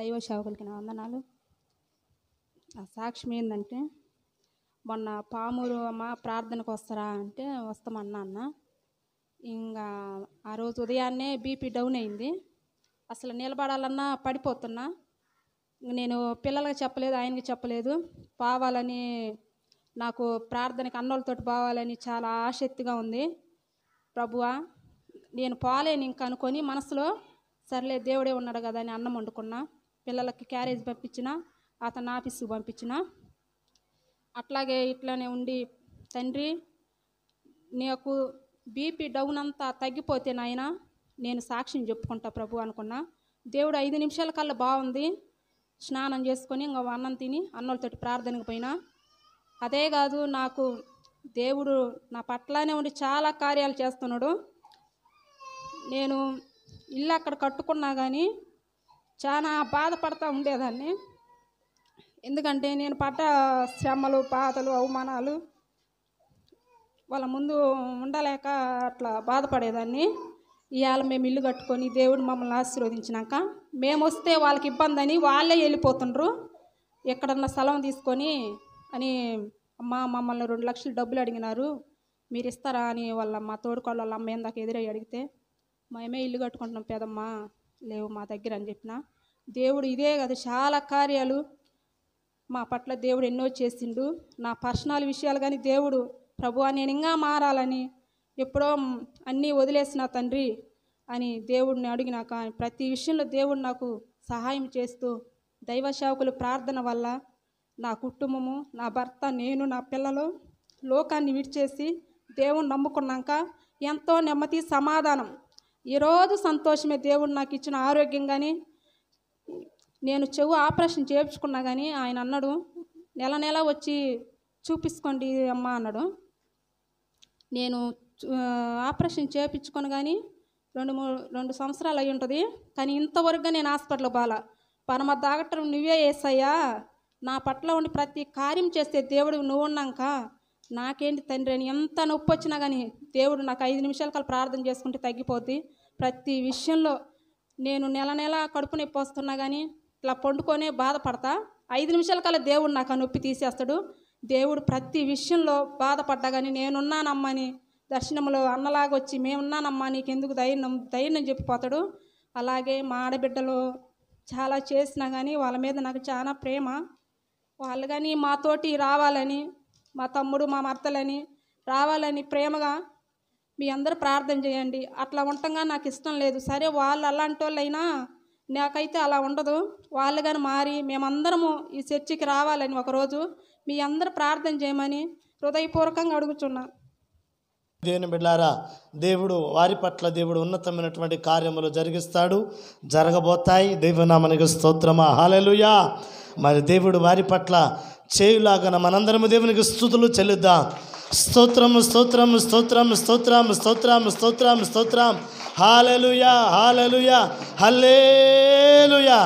దైవ సేవకులకి నా వందనాలు ఆ సాక్ష్యం ఏంటంటే మొన్న పామూరు అమ్మ ప్రార్థనకు వస్తారా అంటే వస్తామన్నా అన్న ఇంకా ఆ రోజు ఉదయాన్నే బీపీ డౌన్ అయింది అసలు నిలబడాలన్నా పడిపోతున్నా నేను పిల్లలకి చెప్పలేదు ఆయనకి చెప్పలేదు పావాలని నాకు ప్రార్థనకి అన్నోళ్ళతోటి పోవాలని చాలా ఆసక్తిగా ఉంది ప్రభువా నేను పోలేను ఇంకా అనుకొని మనసులో సర్లే దేవుడే ఉన్నాడు కదా అని అన్నం వండుకున్నా పిల్లలకి క్యారేజ్ పంపించిన అతను ఆఫీస్కి పంపించిన అట్లాగే ఇట్లానే ఉండి తండ్రి నీకు బీపీ డౌన్ అంతా తగ్గిపోతే నాయన నేను సాక్ష్యం చెప్పుకుంటా ప్రభు అనుకున్నా దేవుడు ఐదు నిమిషాల కల్లా బాగుంది స్నానం చేసుకొని ఇంకా అన్నం తిని అన్నోళ్ళతోటి ప్రార్థనకు పోయినా అదే కాదు నాకు దేవుడు నా పట్లనే ఉండి చాలా కార్యాలు చేస్తున్నాడు నేను ఇల్లు అక్కడ కట్టుకున్నా కానీ చాలా బాధపడతా ఉండేదాన్ని ఎందుకంటే నేను పట్ట శ్రమలు బాధలు అవమానాలు వాళ్ళ ముందు ఉండలేక అట్లా బాధపడేదాన్ని ఇవాళ మేము ఇల్లు కట్టుకొని దేవుడు మమ్మల్ని ఆశీర్వదించినాక మేము వస్తే వాళ్ళకి ఇబ్బంది అని వాళ్ళే వెళ్ళిపోతుండ్రు ఎక్కడన్నా స్థలం తీసుకొని అని అమ్మ మమ్మల్ని రెండు లక్షలు డబ్బులు అడిగినారు మీరు ఇస్తారా అని వాళ్ళ మా తోడుకోళ్ళ వాళ్ళ అమ్మ ఏందాక ఎదురయ్యి అడిగితే మేమే ఇల్లు కట్టుకుంటున్నాం పేదమ్మా లేవు మా దగ్గర అని చెప్పిన దేవుడు ఇదే కాదు చాలా కార్యాలు మా పట్ల దేవుడు ఎన్నో చేసిండు నా పర్సనల్ విషయాలు కానీ దేవుడు ప్రభు నేను ఇంకా మారాలని ఎప్పుడో అన్నీ వదిలేసిన తండ్రి అని దేవుడిని అడిగినాక ప్రతి విషయంలో దేవుడు నాకు సహాయం చేస్తూ దైవ సేవకుల ప్రార్థన వల్ల నా కుటుంబము నా భర్త నేను నా పిల్లలు లోకాన్ని విడిచేసి దేవుని నమ్ముకున్నాక ఎంతో నెమ్మది సమాధానం ఈరోజు సంతోషమే దేవుడు నాకు ఇచ్చిన ఆరోగ్యం కానీ నేను చెవు ఆపరేషన్ చేయించుకున్నా కానీ ఆయన అన్నాడు నెల నెల వచ్చి చూపించుకోండి అమ్మ అన్నాడు నేను ఆపరేషన్ చేయించుకొని కానీ రెండు మూడు రెండు సంవత్సరాలు అయి ఉంటుంది కానీ ఇంతవరకు నేను హాస్పిటల్లో బాల పరమ డాక్టర్ నువ్వే వేసాయా నా పట్ల ఉండి ప్రతి కార్యం చేస్తే దేవుడు నువ్వు ఉన్నాక నాకేంటి తండ్రి అని ఎంత నొప్పి వచ్చినా కానీ దేవుడు నాకు ఐదు నిమిషాల కల ప్రార్థన చేసుకుంటే తగ్గిపోద్ది ప్రతి విషయంలో నేను నెల నెల కడుపు నొప్పి వస్తున్నా కానీ ఇట్లా పండుకొనే బాధపడతా ఐదు నిమిషాల కల్లా దేవుడు నాకు నొప్పి తీసేస్తాడు దేవుడు ప్రతి విషయంలో బాధపడ్డా కానీ నేనున్నానమ్మని దర్శనంలో అన్నలాగా వచ్చి మేమున్నానమ్మా నీకెందుకు ధైర్యం ధైర్యం చెప్పిపోతాడు అలాగే మా ఆడబిడ్డలు చాలా చేసినా కానీ వాళ్ళ మీద నాకు చాలా ప్రేమ వాళ్ళు కానీ మాతోటి రావాలని మా తమ్ముడు మా మర్తలని రావాలని ప్రేమగా మీ అందరూ ప్రార్థన చేయండి అట్లా ఉండగా నాకు ఇష్టం లేదు సరే వాళ్ళు అలాంటి వాళ్ళైనా నాకైతే అలా ఉండదు వాళ్ళు కానీ మారి మేమందరము ఈ చర్చికి రావాలని ఒకరోజు మీ అందరు ప్రార్థన చేయమని హృదయపూర్వకంగా అడుగుచున్నా దేవుని బిడ్డారా దేవుడు వారి పట్ల దేవుడు ఉన్నతమైనటువంటి కార్యములు జరిగిస్తాడు జరగబోతాయి దేవునామనికి స్తోత్రమా హాలెలుయా మరి దేవుడు వారి పట్ల చేయులాగన మనందరము దేవునికి స్థుతులు చెల్లిద్దాం స్తోత్రము స్తోత్రము స్తోత్రము స్తోత్రము స్తోత్రము స్తోత్రము స్తోత్రం హాలలుయా హాలలుయా హల్లేలుయా